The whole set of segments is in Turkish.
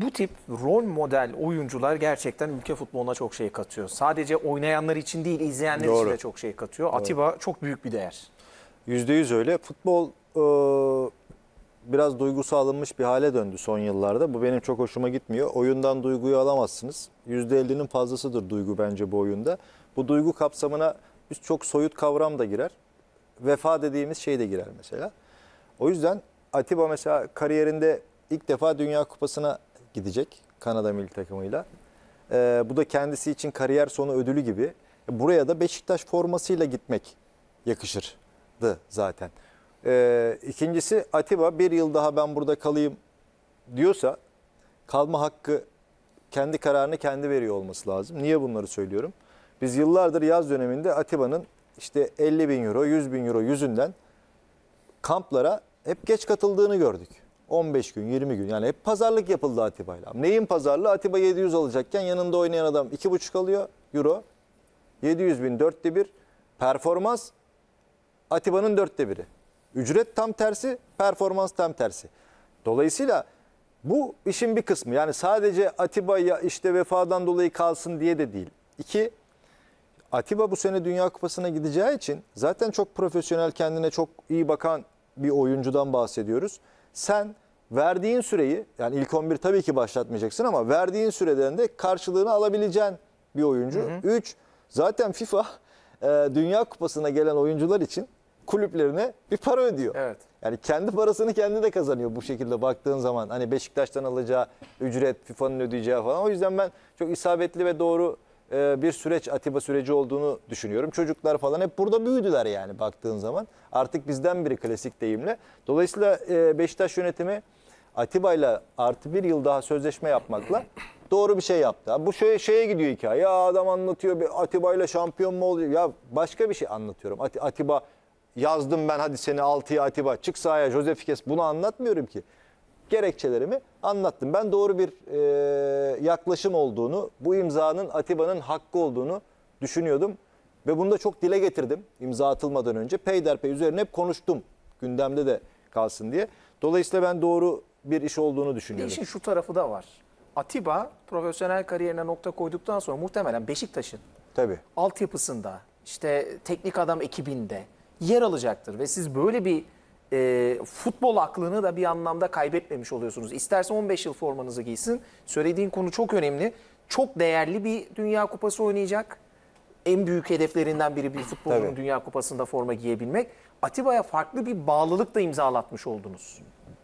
bu tip rol model oyuncular gerçekten ülke futboluna çok şey katıyor. Sadece oynayanlar için değil izleyenler Doğru. için de çok şey katıyor. Doğru. Atiba çok büyük bir değer. Yüzde yüz öyle. Futbol e, biraz duygusu alınmış bir hale döndü son yıllarda. Bu benim çok hoşuma gitmiyor. Oyundan duyguyu alamazsınız. Yüzde elli'nin fazlasıdır duygu bence bu oyunda. Bu duygu kapsamına biz çok soyut kavram da girer. Vefa dediğimiz şey de girer mesela. O yüzden Atiba mesela kariyerinde ilk defa Dünya Kupası'na gidecek Kanada milli takımıyla. E, bu da kendisi için kariyer sonu ödülü gibi. Buraya da Beşiktaş formasıyla gitmek yakışırdı zaten. E, ikincisi Atiba bir yıl daha ben burada kalayım diyorsa kalma hakkı kendi kararını kendi veriyor olması lazım. Niye bunları söylüyorum? Biz yıllardır yaz döneminde Atiba'nın işte 50 bin euro, 100 bin euro yüzünden kamplara hep geç katıldığını gördük. 15 gün, 20 gün yani hep pazarlık yapıldı Atiba'yla. Neyin pazarlığı? Atiba 700 alacakken yanında oynayan adam 2,5 alıyor euro. 700 bin dörtte bir. Performans Atiba'nın dörtte biri. Ücret tam tersi, performans tam tersi. Dolayısıyla bu işin bir kısmı. Yani sadece Atiba ya işte vefadan dolayı kalsın diye de değil. İki, Atiba bu sene Dünya Kupası'na gideceği için zaten çok profesyonel kendine çok iyi bakan bir oyuncudan bahsediyoruz. Sen verdiğin süreyi yani ilk 11 tabii ki başlatmayacaksın ama verdiğin süreden de karşılığını alabileceğin bir oyuncu. 3 zaten FIFA e, Dünya Kupası'na gelen oyuncular için kulüplerine bir para ödüyor. Evet. Yani kendi parasını kendi de kazanıyor bu şekilde baktığın zaman. Hani Beşiktaş'tan alacağı ücret, FIFA'nın ödeyeceği falan. O yüzden ben çok isabetli ve doğru e, bir süreç Atiba süreci olduğunu düşünüyorum. Çocuklar falan hep burada büyüdüler yani baktığın zaman. Artık bizden biri klasik deyimle. Dolayısıyla e, Beşiktaş yönetimi Atiba ile artı bir yıl daha sözleşme yapmakla doğru bir şey yaptı. Bu şöyle şeye gidiyor hikaye. Ya adam anlatıyor bir Atiba ile şampiyon mu oluyor? Ya başka bir şey anlatıyorum. At Atiba yazdım ben hadi seni altıya Atiba çık sahaya Josef Kes bunu anlatmıyorum ki. Gerekçelerimi anlattım. Ben doğru bir e, yaklaşım olduğunu, bu imzanın Atiba'nın hakkı olduğunu düşünüyordum. Ve bunu da çok dile getirdim imza atılmadan önce. Peyderpey üzerine hep konuştum gündemde de kalsın diye. Dolayısıyla ben doğru bir iş olduğunu düşünüyorum. İşin şu tarafı da var. Atiba profesyonel kariyerine nokta koyduktan sonra muhtemelen Beşiktaş'ın Tabii. altyapısında işte teknik adam ekibinde yer alacaktır. Ve siz böyle bir e, futbol aklını da bir anlamda kaybetmemiş oluyorsunuz. İsterse 15 yıl formanızı giysin. Söylediğin konu çok önemli. Çok değerli bir Dünya Kupası oynayacak. En büyük hedeflerinden biri bir futbolcunun Dünya Kupası'nda forma giyebilmek. Atiba'ya farklı bir bağlılık da imzalatmış oldunuz.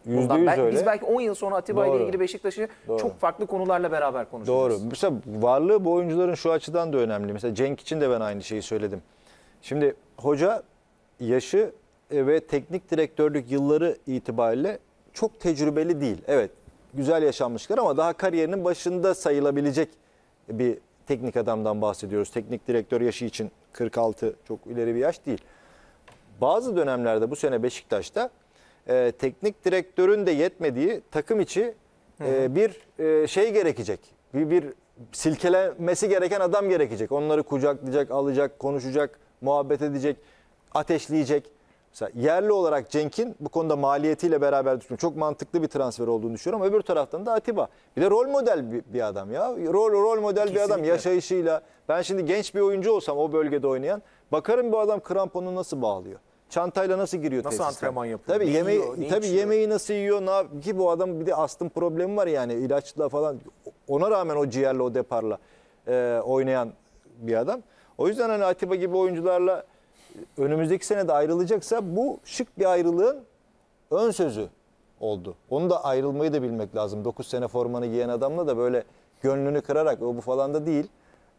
%100 yüz öyle. Biz belki 10 yıl sonra Atiba ile ilgili Beşiktaş'ı Doğru. çok farklı konularla beraber konuşacağız. Doğru. Mesela varlığı bu oyuncuların şu açıdan da önemli. Mesela Cenk için de ben aynı şeyi söyledim. Şimdi hoca yaşı e, ve teknik direktörlük yılları itibariyle çok tecrübeli değil. Evet güzel yaşanmışlar ama daha kariyerinin başında sayılabilecek bir teknik adamdan bahsediyoruz. Teknik direktör yaşı için 46 çok ileri bir yaş değil. Bazı dönemlerde bu sene Beşiktaş'ta e, teknik direktörün de yetmediği takım içi e, bir e, şey gerekecek. Bir, bir silkelemesi gereken adam gerekecek. Onları kucaklayacak, alacak, konuşacak, muhabbet edecek, ateşleyecek. Mesela yerli olarak Cenk'in bu konuda maliyetiyle beraber düşünüyorum. Çok mantıklı bir transfer olduğunu düşünüyorum. Öbür taraftan da Atiba. Bir de rol model bir, bir adam ya. Rol rol model Kesinlikle. bir adam yaşayışıyla. Ben şimdi genç bir oyuncu olsam o bölgede oynayan bakarım bu adam kramponu nasıl bağlıyor. Çantayla nasıl giriyor Nasıl tesisten? antrenman yapıyor? Tabii yemeği yiyor, tabii yemeği nasıl yiyor? Ne yap- ki bu adam bir de astım problemi var yani ilaçla falan. Ona rağmen o ciğerle o deparla e, oynayan bir adam. O yüzden hani Atiba gibi oyuncularla e, önümüzdeki sene de ayrılacaksa bu şık bir ayrılığın ön sözü oldu. Onu da ayrılmayı da bilmek lazım. 9 sene formanı giyen adamla da böyle gönlünü kırarak o bu falan da değil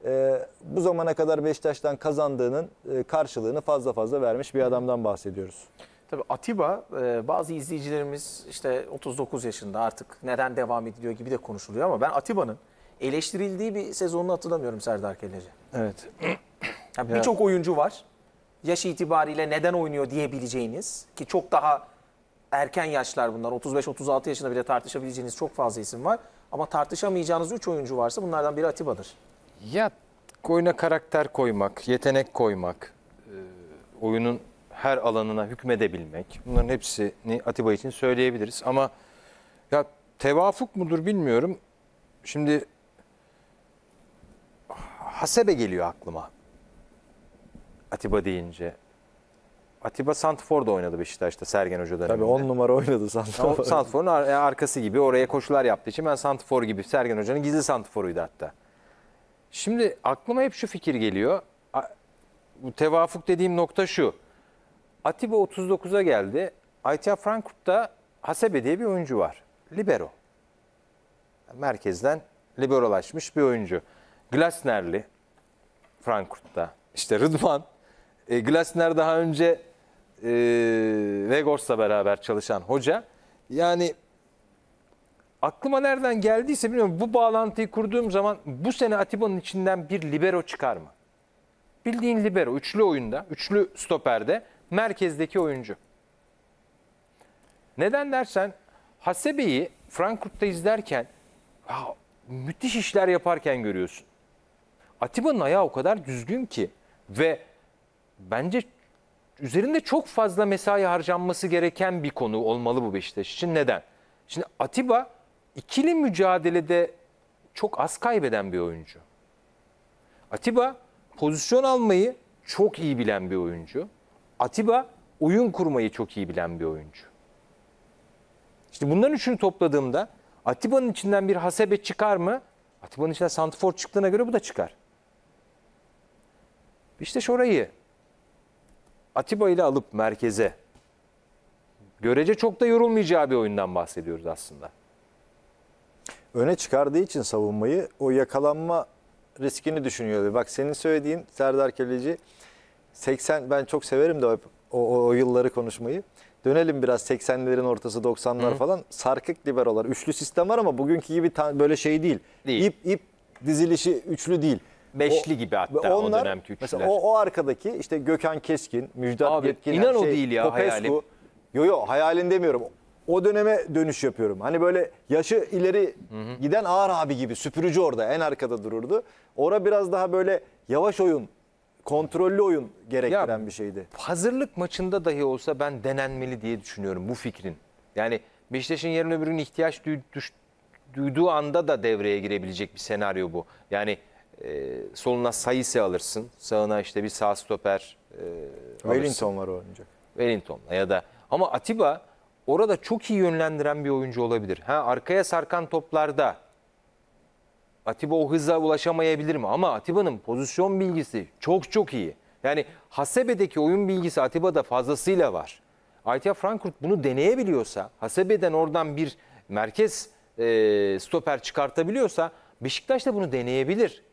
e, bu zamana kadar Beşiktaş'tan kazandığının e, karşılığını fazla fazla vermiş bir adamdan bahsediyoruz. Tabii Atiba e, bazı izleyicilerimiz işte 39 yaşında artık neden devam ediliyor gibi de konuşuluyor ama ben Atiba'nın eleştirildiği bir sezonunu hatırlamıyorum Serdar Kelleci. Evet. Yani Birçok oyuncu var. Yaş itibariyle neden oynuyor diyebileceğiniz ki çok daha erken yaşlar bunlar. 35-36 yaşında bile tartışabileceğiniz çok fazla isim var. Ama tartışamayacağınız 3 oyuncu varsa bunlardan biri Atiba'dır. Ya oyuna karakter koymak, yetenek koymak, e, oyunun her alanına hükmedebilmek. Bunların hepsini Atiba için söyleyebiliriz ama ya tevafuk mudur bilmiyorum. Şimdi Hasebe geliyor aklıma. Atiba deyince. Atiba Santfor da oynadı Beşiktaş'ta Sergen Hoca döneminde. Tabii 10 numara oynadı Santfor. Santfor'un arkası gibi oraya koşular yaptığı için ben Santfor gibi Sergen Hoca'nın gizli Santfor'uydu hatta. Şimdi aklıma hep şu fikir geliyor. A- Bu tevafuk dediğim nokta şu. Atiba 39'a geldi. ITF Frankfurt'ta Hasebe diye bir oyuncu var. Libero. Merkezden liberolaşmış bir oyuncu. Glasner'li Frankfurt'ta. İşte Rıdvan. E, Glasner daha önce e, Vegors'la beraber çalışan hoca. Yani aklıma nereden geldiyse bilmiyorum bu bağlantıyı kurduğum zaman bu sene Atiba'nın içinden bir libero çıkar mı? Bildiğin libero, üçlü oyunda, üçlü stoperde merkezdeki oyuncu. Neden dersen Hasebe'yi Frankfurt'ta izlerken ya, müthiş işler yaparken görüyorsun. Atiba'nın ayağı o kadar düzgün ki ve bence üzerinde çok fazla mesai harcanması gereken bir konu olmalı bu Beşiktaş için. Neden? Şimdi Atiba ikili mücadelede çok az kaybeden bir oyuncu. Atiba pozisyon almayı çok iyi bilen bir oyuncu. Atiba oyun kurmayı çok iyi bilen bir oyuncu. İşte bunların üçünü topladığımda Atiba'nın içinden bir Hasebe çıkar mı? Atiba'nın içinden Santifor çıktığına göre bu da çıkar. İşte şurayı Atiba ile alıp merkeze görece çok da yorulmayacağı bir oyundan bahsediyoruz aslında öne çıkardığı için savunmayı o yakalanma riskini düşünüyordu. Bak senin söylediğin Serdar Keleci 80 ben çok severim de o, o, o yılları konuşmayı. Dönelim biraz 80'lerin ortası 90'lar falan. Sarkık liberolar. Üçlü sistem var ama bugünkü gibi böyle şey değil. değil. İp ip dizilişi üçlü değil. Beşli o, gibi hatta onlar, o dönemki üçlüler. Mesela o, o arkadaki işte Gökhan Keskin, Müjdat Abi, Yetkin. İnan şey, o değil ya Popescu. hayalim. Yo yo hayalin demiyorum o döneme dönüş yapıyorum. Hani böyle yaşı ileri giden ağır abi gibi süpürücü orada en arkada dururdu. Ora biraz daha böyle yavaş oyun, kontrollü oyun gerektiren bir şeydi. Hazırlık maçında dahi olsa ben denenmeli diye düşünüyorum bu fikrin. Yani Beşiktaş'ın yarın öbür gün ihtiyaç duy- düş- duyduğu anda da devreye girebilecek bir senaryo bu. Yani e, soluna Sayısı alırsın, sağına işte bir sağ stoper e, alırsın. Wellington var o oynayacak. Wellington'la ya da ama Atiba orada çok iyi yönlendiren bir oyuncu olabilir. Ha arkaya sarkan toplarda Atiba o hıza ulaşamayabilir mi? Ama Atiba'nın pozisyon bilgisi çok çok iyi. Yani Hasebe'deki oyun bilgisi Atiba'da fazlasıyla var. Aytia Frankfurt bunu deneyebiliyorsa, Hasebe'den oradan bir merkez e, stoper çıkartabiliyorsa Beşiktaş da bunu deneyebilir.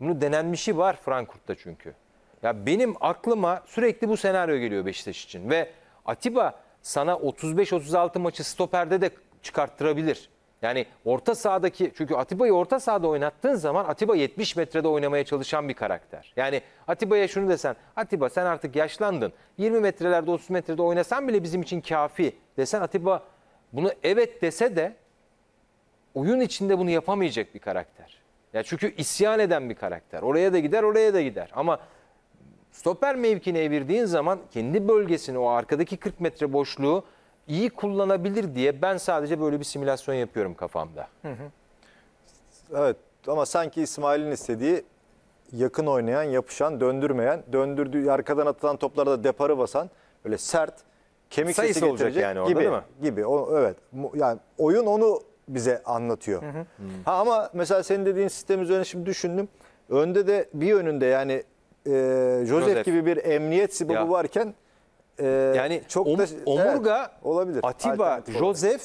Bunu denenmişi şey var Frankfurt'ta çünkü. Ya benim aklıma sürekli bu senaryo geliyor Beşiktaş için ve Atiba sana 35-36 maçı stoperde de çıkarttırabilir. Yani orta sahadaki çünkü Atiba'yı orta sahada oynattığın zaman Atiba 70 metrede oynamaya çalışan bir karakter. Yani Atiba'ya şunu desen Atiba sen artık yaşlandın 20 metrelerde 30 metrede oynasan bile bizim için kafi desen Atiba bunu evet dese de oyun içinde bunu yapamayacak bir karakter. Ya çünkü isyan eden bir karakter. Oraya da gider oraya da gider ama Stoper mevkine evirdiğin zaman kendi bölgesini o arkadaki 40 metre boşluğu iyi kullanabilir diye ben sadece böyle bir simülasyon yapıyorum kafamda. Hı hı. Evet ama sanki İsmail'in istediği yakın oynayan, yapışan, döndürmeyen, döndürdüğü arkadan atılan toplarda deparı basan böyle sert kemik Sayısı sesi olacak yani orada gibi, değil mi? Gibi. O, evet. Yani oyun onu bize anlatıyor. Hı hı. Ha ama mesela senin dediğin sistem üzerine şimdi düşündüm. Önde de bir önünde yani e, Joseph, Joseph gibi bir emniyet sibubu varken e, yani çok om, da omurga evet, olabilir. Atiba, Joseph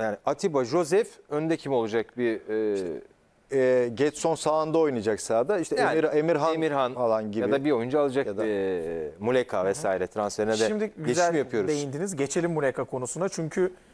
yani Atiba, Joseph önde kim olacak bir e, işte, e, Getson sağında oynayacak sahada. işte yani, Emir, Emirhan, Emirhan falan gibi. Ya da bir oyuncu alacak ya da, e, Muleka vesaire transferine de Şimdi geçim yapıyoruz. Şimdi güzel değindiniz. Geçelim Muleka konusuna. Çünkü